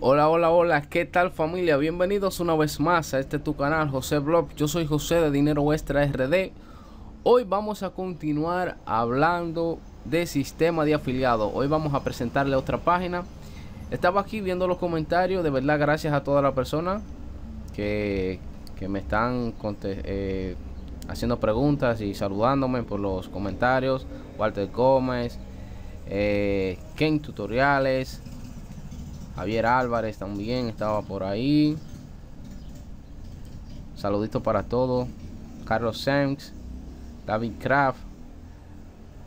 Hola, hola, hola, ¿qué tal familia? Bienvenidos una vez más a este tu canal José Blog. Yo soy José de Dinero Extra RD. Hoy vamos a continuar hablando de sistema de afiliados Hoy vamos a presentarle otra página. Estaba aquí viendo los comentarios. De verdad, gracias a todas las personas que, me están eh, haciendo preguntas y saludándome por los comentarios. Walter Gómez, eh, Ken Tutoriales, Javier Álvarez también estaba por ahí. Saluditos para todos. Carlos Sanks, David Kraft,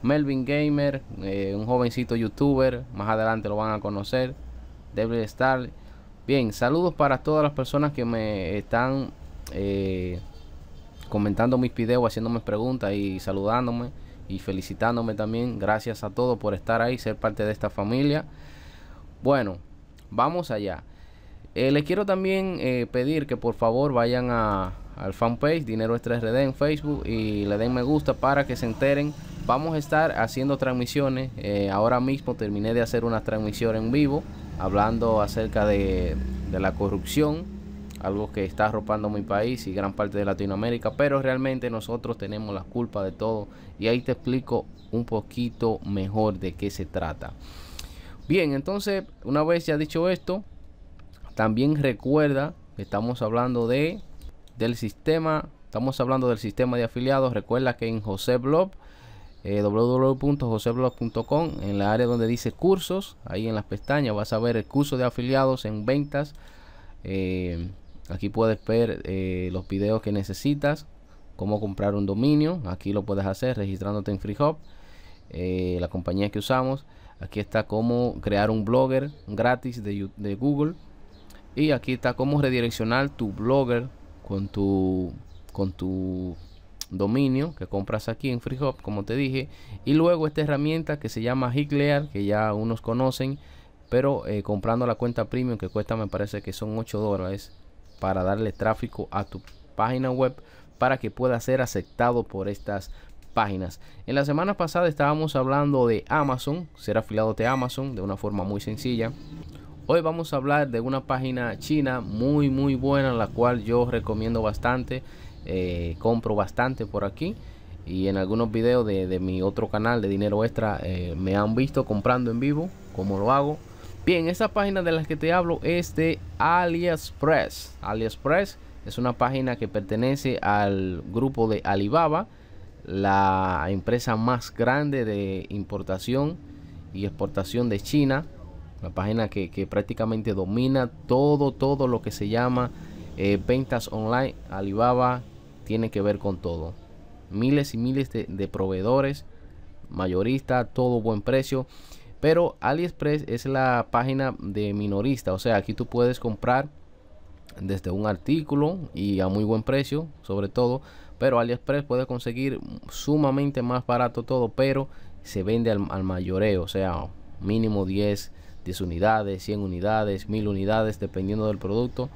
Melvin Gamer, eh, un jovencito youtuber. Más adelante lo van a conocer. Devil estar Bien, saludos para todas las personas que me están eh, comentando mis videos, haciéndome preguntas y saludándome y felicitándome también. Gracias a todos por estar ahí, ser parte de esta familia. Bueno, Vamos allá. Eh, les quiero también eh, pedir que por favor vayan a, al fanpage Dinero Extra RD en Facebook y le den me gusta para que se enteren. Vamos a estar haciendo transmisiones. Eh, ahora mismo terminé de hacer una transmisión en vivo hablando acerca de, de la corrupción, algo que está arropando mi país y gran parte de Latinoamérica, pero realmente nosotros tenemos la culpa de todo y ahí te explico un poquito mejor de qué se trata. Bien, entonces, una vez ya dicho esto, también recuerda que estamos hablando de del sistema, estamos hablando del sistema de afiliados. Recuerda que en José Blog eh, en la área donde dice cursos, ahí en las pestañas vas a ver el curso de afiliados en ventas. Eh, aquí puedes ver eh, los videos que necesitas, cómo comprar un dominio, aquí lo puedes hacer registrándote en FreeHop, la compañía que usamos. Aquí está cómo crear un blogger gratis de, Google. Y aquí está cómo redireccionar tu blogger con tu, con tu dominio que compras aquí en FreeHop, como te dije. Y luego esta herramienta que se llama Higlear, que ya unos conocen, pero eh, comprando la cuenta premium que cuesta, me parece que son 8 dólares para darle tráfico a tu página web para que pueda ser aceptado por estas páginas. En la semana pasada estábamos hablando de Amazon, ser afiliado de Amazon de una forma muy sencilla. Hoy vamos a hablar de una página china muy muy buena, la cual yo recomiendo bastante, eh, compro bastante por aquí. Y en algunos videos de, mi otro canal de Dinero Extra eh, me han visto comprando en vivo, como lo hago. Bien, esa página de las que te hablo es de AliExpress. AliExpress es una página que pertenece al grupo de Alibaba la empresa más grande de importación y exportación de China, la página que, prácticamente domina todo, todo lo que se llama eh, ventas online, Alibaba tiene que ver con todo. Miles y miles de, de proveedores, mayorista, todo buen precio. Pero AliExpress es la página de minorista, o sea, aquí tú puedes comprar desde un artículo y a muy buen precio, sobre todo, pero AliExpress puede conseguir sumamente más barato todo, pero se vende al, mayoreo, o sea, mínimo 10, 10 unidades, 100 unidades, 1000 unidades, dependiendo del producto.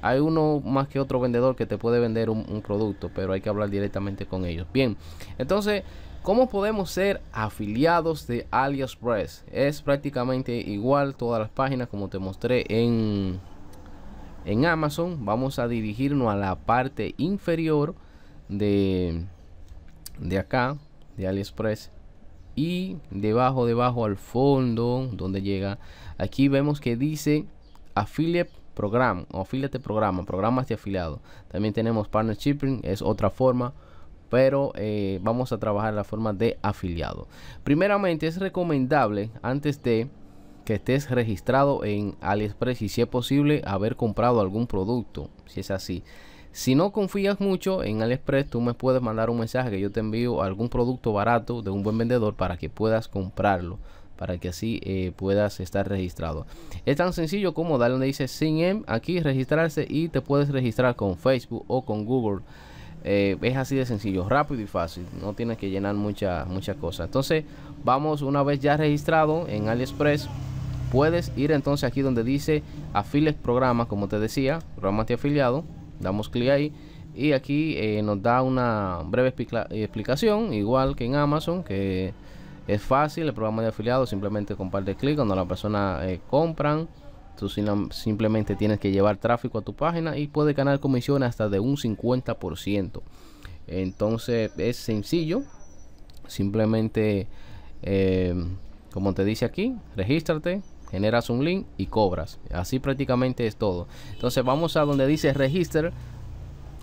Hay uno más que otro vendedor que te puede vender un, un, producto, pero hay que hablar directamente con ellos. Bien, entonces, ¿cómo podemos ser afiliados de AliExpress? Es prácticamente igual todas las páginas como te mostré en, en Amazon. Vamos a dirigirnos a la parte inferior de, de acá, de AliExpress. Y debajo, debajo al fondo, donde llega, aquí vemos que dice Affiliate Program o Affiliate Programa, programas de afiliado. También tenemos Partnership, es otra forma pero eh, vamos a trabajar la forma de afiliado. Primeramente es recomendable antes de que estés registrado en AliExpress y si es posible haber comprado algún producto, si es así. Si no confías mucho en AliExpress, tú me puedes mandar un mensaje que yo te envío algún producto barato de un buen vendedor para que puedas comprarlo, para que así eh, puedas estar registrado. Es tan sencillo como darle donde dice M, aquí registrarse y te puedes registrar con Facebook o con Google. Eh, es así de sencillo, rápido y fácil. No tienes que llenar muchas muchas cosas. Entonces, vamos una vez ya registrado en AliExpress. Puedes ir entonces aquí donde dice afiles programas, como te decía, programas de afiliado damos clic ahí y aquí eh, nos da una breve explicación igual que en Amazon que es fácil el programa de afiliados simplemente comparte clic cuando la persona eh, compran tú simplemente tienes que llevar tráfico a tu página y puedes ganar comisiones hasta de un 50% entonces es sencillo simplemente eh, como te dice aquí regístrate generas un link y cobras. Así prácticamente es todo. Entonces vamos a donde dice register.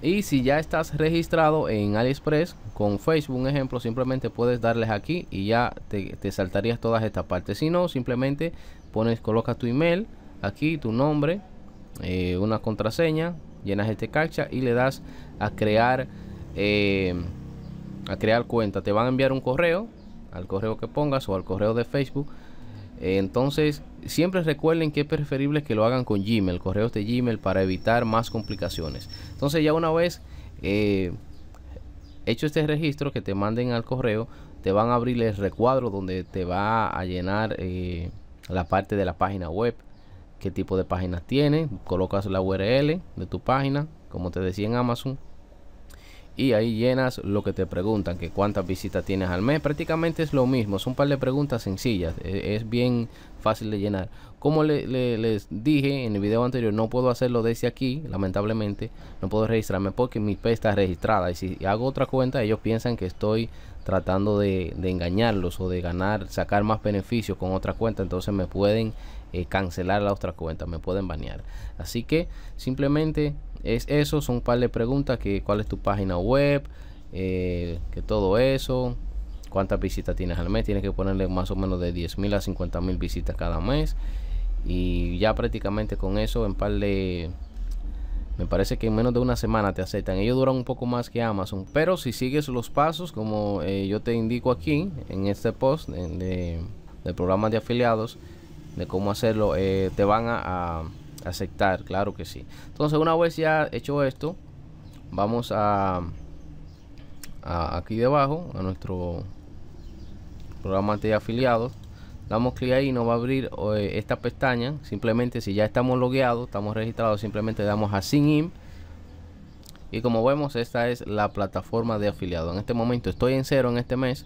Y si ya estás registrado en AliExpress con Facebook, un ejemplo, simplemente puedes darles aquí y ya te, te saltarías todas estas partes. Si no, simplemente pones, colocas tu email aquí, tu nombre, eh, una contraseña, llenas este captcha y le das a crear, eh, a crear cuenta. Te van a enviar un correo al correo que pongas o al correo de Facebook entonces, siempre recuerden que es preferible que lo hagan con Gmail, correos de Gmail, para evitar más complicaciones. Entonces, ya una vez eh, hecho este registro que te manden al correo, te van a abrir el recuadro donde te va a llenar eh, la parte de la página web, qué tipo de páginas tiene, colocas la URL de tu página, como te decía en Amazon, y ahí llenas lo que te preguntan, que cuántas visitas tienes al mes, prácticamente es lo mismo, son un par de preguntas sencillas, e, es bien fácil de llenar. Como les dije en el video anterior, no puedo hacerlo desde aquí, lamentablemente. No puedo registrarme porque mi IP está registrada. Y si hago otra cuenta, ellos piensan que estoy tratando de, engañarlos o de ganar, sacar más beneficios con otra cuenta. Entonces me pueden eh, cancelar la otra cuenta, me pueden banear. Así que simplemente es eso, son un par de preguntas que cuál es tu página web, eh, que todo eso, cuántas visitas tienes al mes. Tienes que ponerle más o menos de 10.000 a 50.000 visitas cada mes. Y ya prácticamente con eso, en par de. Me parece que en menos de una semana te aceptan. Ellos duran un poco más que Amazon. Pero si sigues los pasos, como eh, yo te indico aquí en este post de, del programa de afiliados, de cómo hacerlo, eh, te van a, aceptar. Claro que sí. Entonces, una vez ya hecho esto, vamos a aquí debajo, a nuestro programa de afiliados damos clic ahí nos va a abrir eh, esta pestaña simplemente si ya estamos logueados estamos registrados simplemente damos a in y como vemos esta es la plataforma de afiliado en este momento estoy en cero en este mes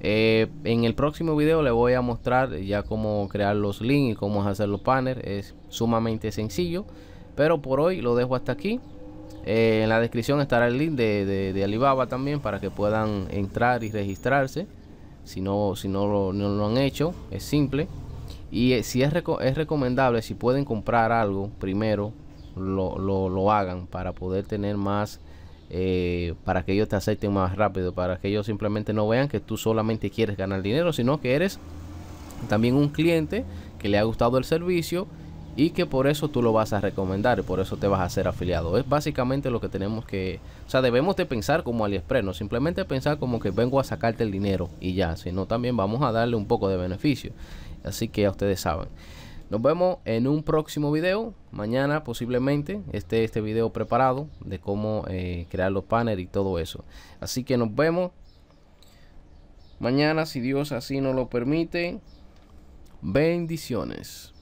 eh, en el próximo video le voy a mostrar ya cómo crear los links y cómo hacer los paneles es sumamente sencillo pero por hoy lo dejo hasta aquí eh, en la descripción estará el link de Alibaba también para que puedan entrar y registrarse si no, si no, lo, han hecho, es simple. Y eh, si es, es recomendable, si pueden comprar algo primero, lo, hagan para poder tener más, eh, para que ellos te acepten más rápido, para que ellos simplemente no vean que tú solamente quieres ganar dinero, sino que eres también un cliente que le ha gustado el servicio y que por eso tú lo vas a recomendar y por eso te vas a hacer afiliado. Es básicamente lo que tenemos que, o sea, debemos de pensar como AliExpress, no simplemente pensar como que vengo a sacarte el dinero y ya, sino también vamos a darle un poco de beneficio. Así que ya ustedes saben. Nos vemos en un próximo video. Mañana posiblemente esté este video preparado de cómo eh, crear los banners y todo eso. Así que nos vemos mañana si Dios así nos lo permite. Bendiciones.